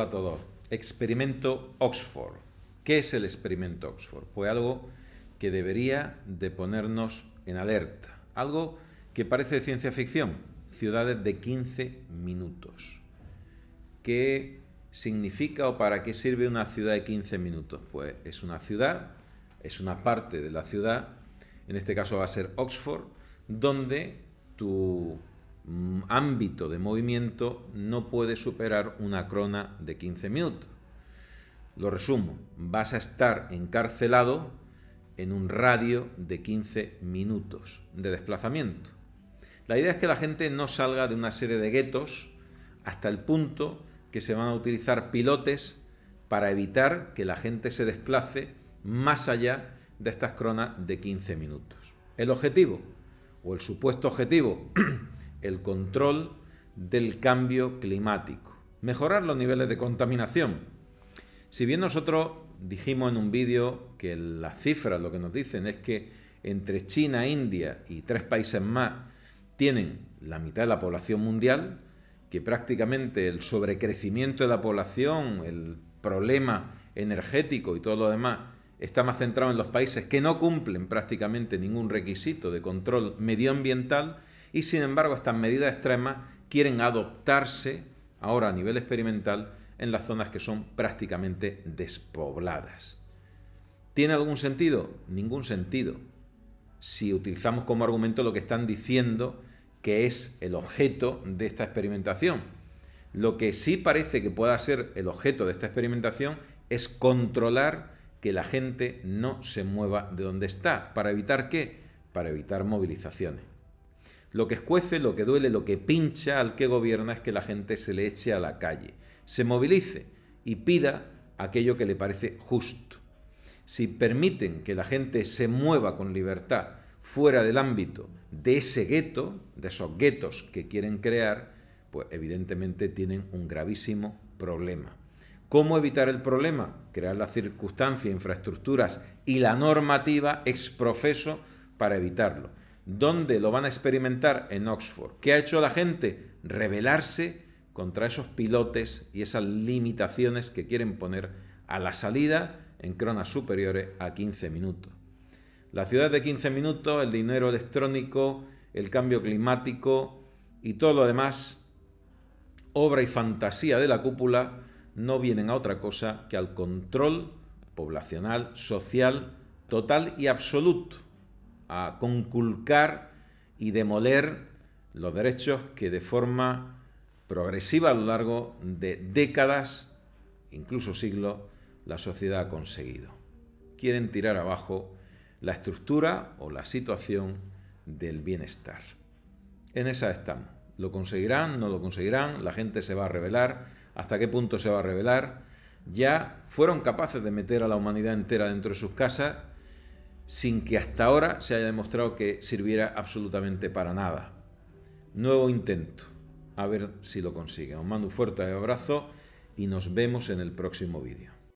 a todos. Experimento Oxford. ¿Qué es el experimento Oxford? Pues algo que debería de ponernos en alerta. Algo que parece ciencia ficción. Ciudades de 15 minutos. ¿Qué significa o para qué sirve una ciudad de 15 minutos? Pues es una ciudad, es una parte de la ciudad, en este caso va a ser Oxford, donde tu Mm, ámbito de movimiento no puede superar una crona de 15 minutos. Lo resumo, vas a estar encarcelado en un radio de 15 minutos de desplazamiento. La idea es que la gente no salga de una serie de guetos hasta el punto que se van a utilizar pilotes para evitar que la gente se desplace más allá de estas cronas de 15 minutos. El objetivo, o el supuesto objetivo el control del cambio climático, mejorar los niveles de contaminación. Si bien nosotros dijimos en un vídeo que las cifras lo que nos dicen es que entre China, India y tres países más tienen la mitad de la población mundial, que prácticamente el sobrecrecimiento de la población, el problema energético y todo lo demás está más centrado en los países que no cumplen prácticamente ningún requisito de control medioambiental y sin embargo estas medidas extremas quieren adoptarse ahora a nivel experimental en las zonas que son prácticamente despobladas. ¿Tiene algún sentido? Ningún sentido. Si utilizamos como argumento lo que están diciendo que es el objeto de esta experimentación. Lo que sí parece que pueda ser el objeto de esta experimentación es controlar que la gente no se mueva de donde está. ¿Para evitar qué? Para evitar movilizaciones. Lo que escuece, lo que duele, lo que pincha al que gobierna es que la gente se le eche a la calle, se movilice y pida aquello que le parece justo. Si permiten que la gente se mueva con libertad fuera del ámbito de ese gueto, de esos guetos que quieren crear, pues evidentemente tienen un gravísimo problema. ¿Cómo evitar el problema? Crear las circunstancias, infraestructuras y la normativa profeso para evitarlo. ¿Dónde lo van a experimentar? En Oxford. ¿Qué ha hecho la gente? Rebelarse contra esos pilotes y esas limitaciones que quieren poner a la salida en cronas superiores a 15 minutos. La ciudad de 15 minutos, el dinero electrónico, el cambio climático y todo lo demás, obra y fantasía de la cúpula, no vienen a otra cosa que al control poblacional, social, total y absoluto a conculcar y demoler los derechos que de forma progresiva a lo largo de décadas, incluso siglos, la sociedad ha conseguido. Quieren tirar abajo la estructura o la situación del bienestar. En esa estamos. ¿Lo conseguirán? ¿No lo conseguirán? ¿La gente se va a rebelar? ¿Hasta qué punto se va a rebelar? Ya fueron capaces de meter a la humanidad entera dentro de sus casas sin que hasta ahora se haya demostrado que sirviera absolutamente para nada. Nuevo intento, a ver si lo consigue. Os mando un fuerte abrazo y nos vemos en el próximo vídeo.